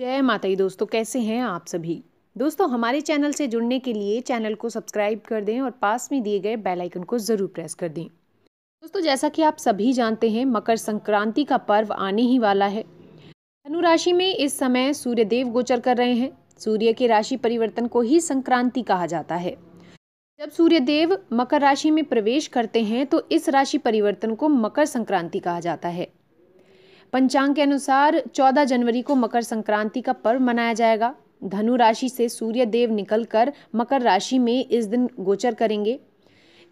जय माता दी दोस्तों कैसे हैं आप सभी दोस्तों हमारे चैनल से जुड़ने के लिए चैनल को सब्सक्राइब कर दें और पास में दिए गए बेल आइकन को ज़रूर प्रेस कर दें दोस्तों जैसा कि आप सभी जानते हैं मकर संक्रांति का पर्व आने ही वाला है धनुराशि में इस समय सूर्य देव गोचर कर रहे हैं सूर्य के राशि परिवर्तन को ही संक्रांति कहा जाता है जब सूर्य देव मकर राशि में प्रवेश करते हैं तो इस राशि परिवर्तन को मकर संक्रांति कहा जाता है पंचांग के अनुसार 14 जनवरी को मकर संक्रांति का पर्व मनाया जाएगा धनु राशि से सूर्य देव निकलकर मकर राशि में इस दिन गोचर करेंगे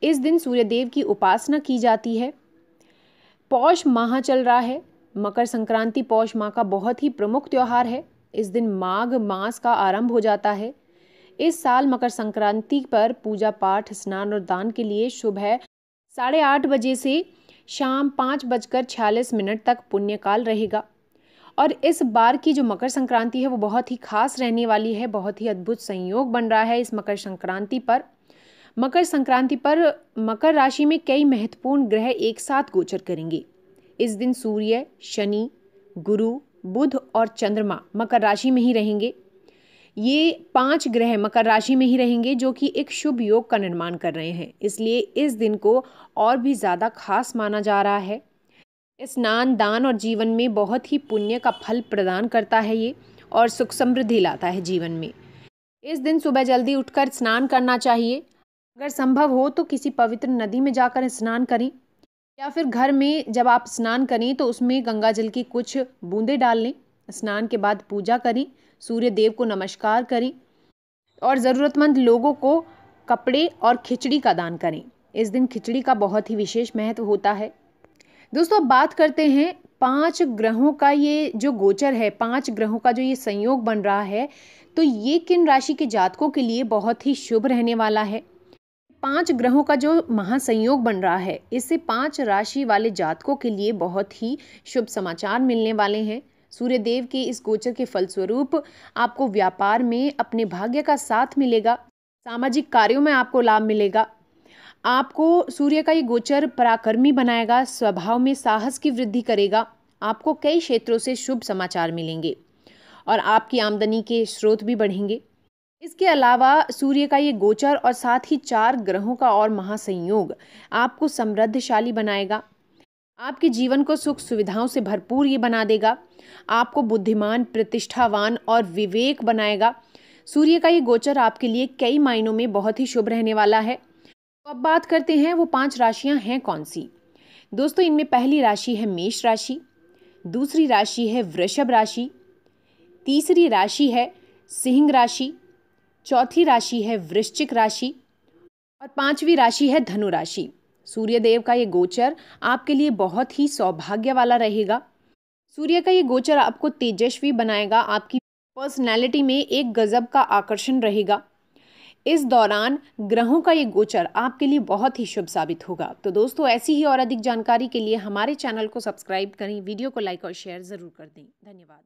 इस दिन सूर्य देव की उपासना की जाती है पौष माह चल रहा है मकर संक्रांति पौष माह का बहुत ही प्रमुख त्यौहार है इस दिन माघ मास का आरंभ हो जाता है इस साल मकर संक्रांति पर पूजा पाठ स्नान और दान के लिए सुबह साढ़े आठ बजे से शाम पाँच बजकर छियालीस मिनट तक पुण्यकाल रहेगा और इस बार की जो मकर संक्रांति है वो बहुत ही खास रहने वाली है बहुत ही अद्भुत संयोग बन रहा है इस मकर संक्रांति पर मकर संक्रांति पर मकर राशि में कई महत्वपूर्ण ग्रह एक साथ गोचर करेंगे इस दिन सूर्य शनि गुरु बुध और चंद्रमा मकर राशि में ही रहेंगे ये पांच ग्रह मकर राशि में ही रहेंगे जो कि एक शुभ योग का निर्माण कर रहे हैं इसलिए इस दिन को और भी ज़्यादा खास माना जा रहा है स्नान दान और जीवन में बहुत ही पुण्य का फल प्रदान करता है ये और सुख समृद्धि लाता है जीवन में इस दिन सुबह जल्दी उठकर स्नान करना चाहिए अगर संभव हो तो किसी पवित्र नदी में जाकर स्नान करें या फिर घर में जब आप स्नान करें तो उसमें गंगा जल की कुछ बूंदें डाल लें स्नान के बाद पूजा करी सूर्य देव को नमस्कार करी और ज़रूरतमंद लोगों को कपड़े और खिचड़ी का दान करें इस दिन खिचड़ी का बहुत ही विशेष महत्व होता है दोस्तों बात करते हैं पांच ग्रहों का ये जो गोचर है पांच ग्रहों का जो ये संयोग बन रहा है तो ये किन राशि के जातकों के लिए बहुत ही शुभ रहने वाला है पांच ग्रहों का जो महासंयोग बन रहा है इससे पांच राशि वाले जातकों के लिए बहुत ही शुभ समाचार मिलने वाले हैं सूर्यदेव के इस गोचर के फलस्वरूप आपको व्यापार में अपने भाग्य का साथ मिलेगा सामाजिक कार्यों में आपको लाभ मिलेगा आपको सूर्य का ये गोचर पराक्रमी बनाएगा स्वभाव में साहस की वृद्धि करेगा आपको कई क्षेत्रों से शुभ समाचार मिलेंगे और आपकी आमदनी के स्रोत भी बढ़ेंगे इसके अलावा सूर्य का ये गोचर और साथ ही चार ग्रहों का और महासंयोग आपको समृद्धशाली बनाएगा आपके जीवन को सुख सुविधाओं से भरपूर ये बना देगा आपको बुद्धिमान प्रतिष्ठावान और विवेक बनाएगा सूर्य का ये गोचर आपके लिए कई मायनों में बहुत ही शुभ रहने वाला है तो अब बात करते हैं वो पांच राशियां हैं कौन सी दोस्तों इनमें पहली राशि है मेष राशि दूसरी राशि है वृषभ राशि तीसरी राशि है सिंह राशि चौथी राशि है वृश्चिक राशि और पांचवी राशि है धनु राशि सूर्यदेव का ये गोचर आपके लिए बहुत ही सौभाग्य वाला रहेगा सूर्य का ये गोचर आपको तेजस्वी बनाएगा आपकी पर्सनैलिटी में एक गजब का आकर्षण रहेगा इस दौरान ग्रहों का ये गोचर आपके लिए बहुत ही शुभ साबित होगा तो दोस्तों ऐसी ही और अधिक जानकारी के लिए हमारे चैनल को सब्सक्राइब करें वीडियो को लाइक और शेयर ज़रूर कर दें धन्यवाद